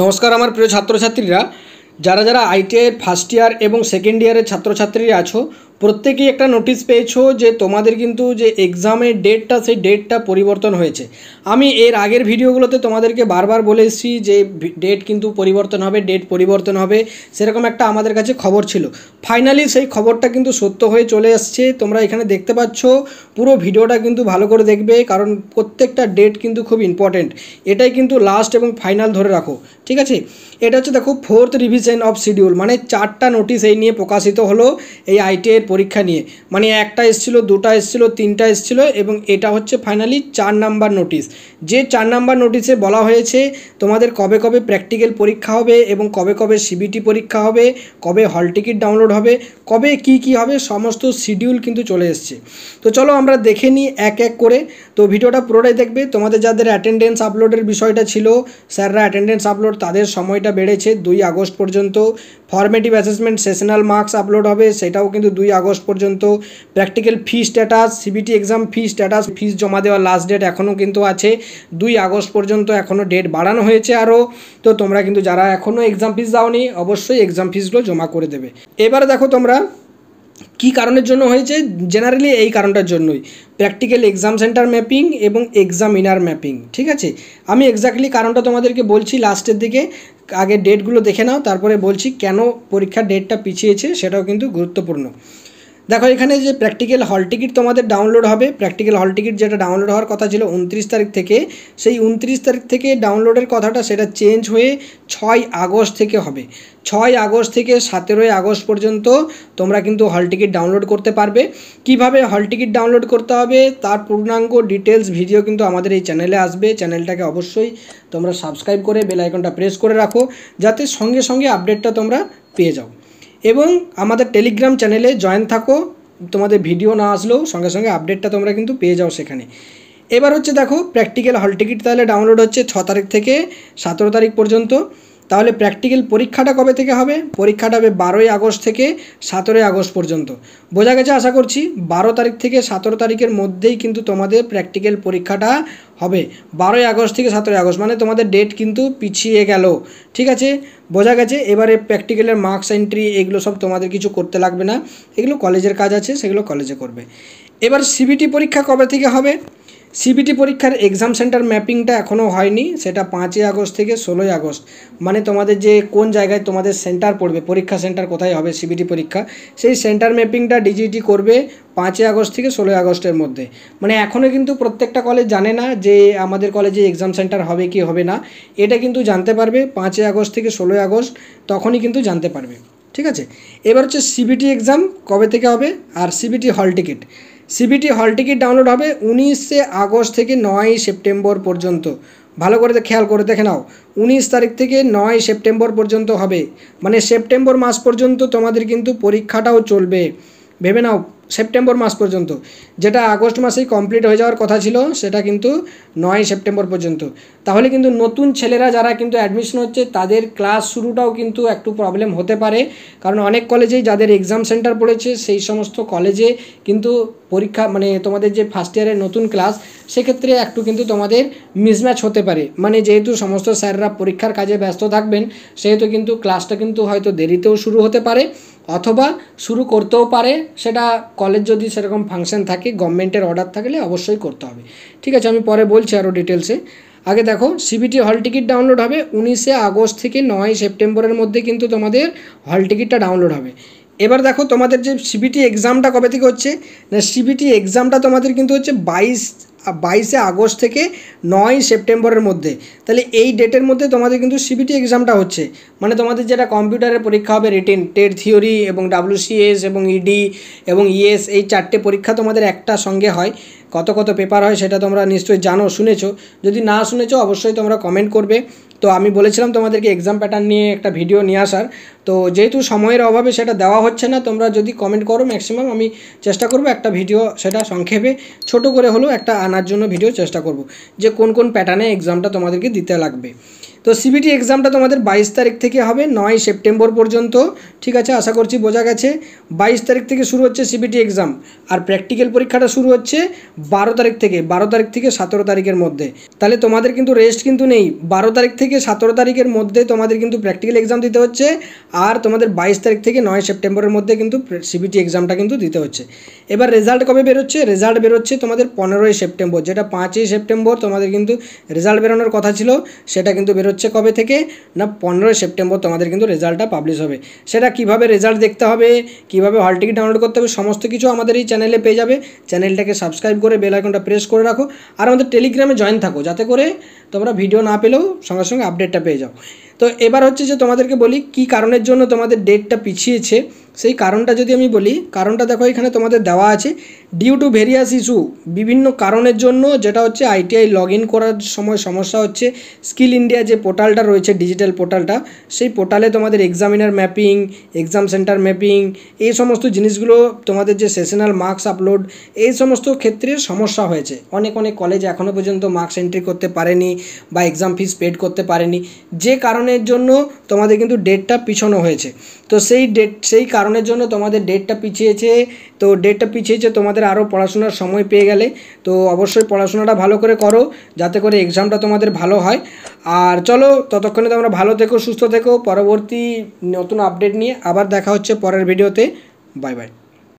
নমস্কার আমার প্রিয় ছাত্রছাত্রীরা যারা যারা আইটিআইয়ের ফার্স্ট ইয়ার এবং সেকেন্ড ইয়ারের ছাত্রছাত্রীরা আছো প্রত্যেকেই একটা নোটিশ পেয়েছো যে তোমাদের কিন্তু যে এক্সামের ডেটটা সেই ডেটটা পরিবর্তন হয়েছে আমি এর আগের ভিডিওগুলোতে তোমাদেরকে বারবার বলে এসেছি যে ডেট কিন্তু পরিবর্তন হবে ডেট পরিবর্তন হবে সেরকম একটা আমাদের কাছে খবর ছিল ফাইনালি সেই খবরটা কিন্তু সত্য হয়ে চলে আসছে তোমরা এখানে দেখতে পাচ্ছ পুরো ভিডিওটা কিন্তু ভালো করে দেখবে কারণ প্রত্যেকটা ডেট কিন্তু খুব ইম্পর্টেন্ট এটাই কিন্তু লাস্ট এবং ফাইনাল ধরে রাখো ঠিক আছে এটা হচ্ছে দেখো ফোর্থ রিভিশন অফ শিডিউল মানে চারটা নোটিশ এই নিয়ে প্রকাশিত হলো এই আইটিআইয়ের পরীক্ষা নিয়ে মানে একটা এসছিল দুটা এসছিল তিনটা এসছিল এবং এটা হচ্ছে ফাইনালি চার নাম্বার নোটিশ যে চার নাম্বার নোটিশে বলা হয়েছে তোমাদের কবে কবে প্র্যাকটিক্যাল পরীক্ষা হবে এবং কবে কবে সিবিটি পরীক্ষা হবে কবে হল টিকিট ডাউনলোড হবে কবে কি কি হবে সমস্ত শিডিউল কিন্তু চলে এসছে তো চলো আমরা দেখে নিই এক এক করে তো ভিডিওটা পুরোটাই দেখবে তোমাদের যাদের অ্যাটেন্ডেন্স আপলোডের বিষয়টা ছিল স্যাররা অ্যাটেন্ডেন্স আপলোড তাদের সময়টা বেড়েছে দুই আগস্ট পর্যন্ত formative assessment sessional marks upload হবে সেটাও কিন্তু দুই আগস্ট পর্যন্ত practical fee status CBT exam fee status fees জমা দেওয়ার লাস্ট ডেট এখনও কিন্তু আছে দুই আগস্ট পর্যন্ত এখনও ডেট বাড়ানো হয়েছে আরও তো তোমরা কিন্তু যারা এখনও এক্সাম ফিস দাওনি অবশ্যই এক্সাম ফিসগুলো জমা করে দেবে এবারে দেখো তোমরা কি কারণের জন্য হয়েছে জেনারেলি এই কারণটার জন্যই প্র্যাকটিক্যাল এক্সাম সেন্টার ম্যাপিং এবং এক্সামিনার ম্যাপিং ঠিক আছে আমি এক্স্যাক্টলি কারণটা তোমাদেরকে বলছি লাস্টের দিকে আগে ডেটগুলো দেখে নাও তারপরে বলছি কেন পরীক্ষার ডেটটা পিছিয়েছে সেটাও কিন্তু গুরুত্বপূর্ণ দেখো এখানে যে প্র্যাকটিক্যাল হল টিকিট তোমাদের ডাউনলোড হবে প্র্যাকটিক্যাল হল টিকিট যেটা ডাউনলোড হওয়ার কথা ছিল উনত্রিশ তারিখ থেকে সেই উনত্রিশ তারিখ থেকে ডাউনলোডের কথাটা সেটা চেঞ্জ হয়ে ছয় আগস্ট থেকে হবে ছয় আগস্ট থেকে সতেরোই আগস্ট পর্যন্ত তোমরা কিন্তু হল টিকিট ডাউনলোড করতে পারবে কিভাবে হল টিকিট ডাউনলোড করতে হবে তার পূর্ণাঙ্গ ডিটেলস ভিডিও কিন্তু আমাদের এই চ্যানেলে আসবে চ্যানেলটাকে অবশ্যই তোমরা সাবস্ক্রাইব করে বেলাইকনটা প্রেস করে রাখো যাতে সঙ্গে সঙ্গে আপডেটটা তোমরা পেয়ে যাও এবং আমাদের টেলিগ্রাম চ্যানেলে জয়েন থাকো তোমাদের ভিডিও না আসলেও সঙ্গে সঙ্গে আপডেটটা তোমরা কিন্তু পেয়ে যাও সেখানে এবার হচ্ছে দেখো প্র্যাকটিক্যাল হল টিকিট তাহলে ডাউনলোড হচ্ছে ছ তারিখ থেকে সতেরো তারিখ পর্যন্ত তাহলে প্র্যাকটিক্যাল পরীক্ষাটা কবে থেকে হবে পরীক্ষাটা হবে বারোই আগস্ট থেকে সতেরোই আগস্ট পর্যন্ত বোঝা গেছে আশা করছি বারো তারিখ থেকে সতেরো তারিখের মধ্যেই কিন্তু তোমাদের প্র্যাকটিক্যাল পরীক্ষাটা হবে বারোই আগস্ট থেকে সতেরোই আগস্ট মানে তোমাদের ডেট কিন্তু পিছিয়ে গেল ঠিক আছে বোঝা গেছে এবারে প্র্যাকটিক্যালের মার্কস এন্ট্রি এগুলো সব তোমাদের কিছু করতে লাগবে না এগুলো কলেজের কাজ আছে সেগুলো কলেজে করবে এবার সিবিটি পরীক্ষা কবে থেকে হবে সিবিটি পরীক্ষার এক্সাম সেন্টার ম্যাপিংটা এখনও হয়নি সেটা পাঁচই আগস্ট থেকে ষোলোই আগস্ট মানে তোমাদের যে কোন জায়গায় তোমাদের সেন্টার পড়বে পরীক্ষা সেন্টার কোথায় হবে সিবিটি পরীক্ষা সেই সেন্টার ম্যাপিংটা ডিজিটি করবে পাঁচই আগস্ট থেকে ষোলোই আগস্টের মধ্যে মানে এখনও কিন্তু প্রত্যেকটা কলেজ জানে না যে আমাদের কলেজে এক্সাম সেন্টার হবে কি হবে না এটা কিন্তু জানতে পারবে পাঁচই আগস্ট থেকে ষোলোই আগস্ট তখনই কিন্তু জানতে পারবে ঠিক আছে এবার হচ্ছে সিবিটি এক্সাম কবে থেকে হবে আর CBT hall ticket CBT hall ticket download হবে উনিশে আগস্ট থেকে নয় সেপ্টেম্বর পর্যন্ত ভালো করে খেয়াল করে দেখে নাও উনিশ তারিখ থেকে নয় সেপ্টেম্বর পর্যন্ত হবে মানে সেপ্টেম্বর মাস পর্যন্ত তোমাদের কিন্তু পরীক্ষাটাও চলবে ভেবে নাও সেপ্টেম্বর মাস পর্যন্ত যেটা আগস্ট মাসেই কমপ্লিট হয়ে যাওয়ার কথা ছিল সেটা কিন্তু নয় সেপ্টেম্বর পর্যন্ত তাহলে কিন্তু নতুন ছেলেরা যারা কিন্তু অ্যাডমিশন হচ্ছে তাদের ক্লাস শুরুটাও কিন্তু একটু প্রবলেম হতে পারে কারণ অনেক কলেজেই যাদের এক্সাম সেন্টার পড়েছে সেই সমস্ত কলেজে কিন্তু পরীক্ষা মানে তোমাদের যে ফার্স্ট ইয়ারের নতুন ক্লাস সেক্ষেত্রে একটু কিন্তু তোমাদের মিসম্যাচ হতে পারে মানে যেহেতু সমস্ত স্যাররা পরীক্ষার কাজে ব্যস্ত থাকবেন সেহেতু কিন্তু ক্লাসটা কিন্তু হয়তো দেরিতেও শুরু হতে পারে অথবা শুরু করতেও পারে সেটা কলেজ যদি সেরকম ফাংশন থাকে গভর্নমেন্টের অর্ডার থাকলে অবশ্যই করতে হবে ঠিক আছে আমি পরে বলছি আরও ডিটেলসে আগে দেখো সিবিটি হল টিকিট ডাউনলোড হবে উনিশে আগস্ট থেকে নয় সেপ্টেম্বরের মধ্যে কিন্তু তোমাদের হল টিকিটটা ডাউনলোড হবে এবার দেখো তোমাদের যে সিবিটি এক্সামটা কবে থেকে হচ্ছে না সিবিটি এক্সামটা তোমাদের কিন্তু হচ্ছে বাইশ বাইশে আগস্ট থেকে নয় সেপ্টেম্বরের মধ্যে তাহলে এই ডেটের মধ্যে তোমাদের কিন্তু সিবিটি এক্সামটা হচ্ছে মানে তোমাদের যেটা কম্পিউটারের পরীক্ষা হবে রিটেন টেট থিওরি এবং ডাব্লিউসিএস এবং ইডি e এবং ইএস e এই চারটে পরীক্ষা তোমাদের একটা সঙ্গে হয় কত কত পেপার হয় সেটা তোমরা নিশ্চয়ই জানো শুনেছো যদি না শুনেছো অবশ্যই তোমরা কমেন্ট করবে তো আমি বলেছিলাম তোমাদেরকে এক্সাম প্যাটার্ন নিয়ে একটা ভিডিও নিয়ে আসার তো যেহেতু সময়ের অভাবে সেটা দেওয়া হচ্ছে না তোমরা যদি কমেন্ট করো ম্যাক্সিমাম আমি চেষ্টা করব একটা ভিডিও সেটা সংক্ষেপে ছোট করে হলেও একটা আনার জন্য ভিডিও চেষ্টা করব যে কোন কোন প্যাটার্নে এক্সামটা তোমাদেরকে দিতে লাগবে তো সিবিটি এক্সামটা তোমাদের বাইশ তারিখ থেকে হবে নয় সেপ্টেম্বর পর্যন্ত ঠিক আছে আশা করছি বোঝা গেছে বাইশ তারিখ থেকে শুরু হচ্ছে সিবিটি এক্সাম আর প্র্যাকটিক্যাল পরীক্ষাটা শুরু হচ্ছে বারো তারিখ থেকে বারো তারিখ থেকে সতেরো তারিখের মধ্যে তাহলে তোমাদের কিন্তু রেস্ট কিন্তু নেই বারো তারিখ থেকে সতেরো তারিখের মধ্যে তোমাদের কিন্তু প্র্যাকটিক্যাল এক্সাম দিতে হচ্ছে আর তোমাদের বাইশ তারিখ থেকে নয় সেপ্টেম্বরের মধ্যে কিন্তু সিবিটি এক্সামটা কিন্তু দিতে হচ্ছে এবার রেজাল্ট কবে বেরোচ্ছে রেজাল্ট বেরোচ্ছে তোমাদের পনেরোই সেপ্টেম্বর যেটা পাঁচই সেপ্টেম্বর তোমাদের কিন্তু রেজাল্ট বেরোনোর কথা ছিল সেটা কিন্তু বেরো হচ্ছে কবে থেকে না পনেরোই সেপ্টেম্বর তোমাদের কিন্তু রেজাল্টটা পাবলিশ হবে সেটা কিভাবে রেজাল্ট দেখতে হবে কিভাবে হল টিকিট ডাউনলোড করতে হবে সমস্ত কিছু আমাদের এই চ্যানেলে পেয়ে যাবে চ্যানেলটাকে সাবস্ক্রাইব করে বেল আইকনটা প্রেস করে রাখো আর আমাদের টেলিগ্রামে জয়েন থাকো যাতে করে তোমরা ভিডিও না পেলেও সঙ্গে সঙ্গে আপডেটটা পেয়ে যাও তো এবার হচ্ছে যে তোমাদেরকে বলি কি কারণের জন্য তোমাদের ডেটটা পিছিয়েছে সেই কারণটা যদি আমি বলি কারণটা দেখো এখানে তোমাদের দেওয়া আছে ডিউ টু ভেরিয়াস ইস্যু বিভিন্ন কারণের জন্য যেটা হচ্ছে আইটিআই লগ ইন করার সময় সমস্যা হচ্ছে স্কিল ইন্ডিয়া যে পোর্টালটা রয়েছে ডিজিটাল পোর্টালটা সেই পোর্টালে তোমাদের examiner mapping exam centre mapping এই সমস্ত জিনিসগুলো তোমাদের যে সেশনাল মার্কস আপলোড এই সমস্ত ক্ষেত্রে সমস্যা হয়েছে অনেক অনেক কলেজ এখনও পর্যন্ত মার্কস এন্ট্রি করতে পারেনি বা এক্সাম ফিস পেড করতে পারেনি যে কারণের জন্য তোমাদের কিন্তু ডেটটা পিছনো হয়েছে তো সেই ডেট সেই কারণের জন্য তোমাদের ডেটটা পিছিয়েছে তো ডেটটা পিছিয়েছে তোমাদের আরও পড়াশোনার সময় পেয়ে গেলে তো অবশ্যই পড়াশোনাটা ভালো করে করো যাতে করে এক্সামটা তোমাদের ভালো হয় আর চলো ততক্ষণে তোমরা ভালো থেকো সুস্থ থেকো পরবর্তী নতুন আপডেট নিয়ে আবার দেখা হচ্ছে পরের ভিডিওতে বাই বাই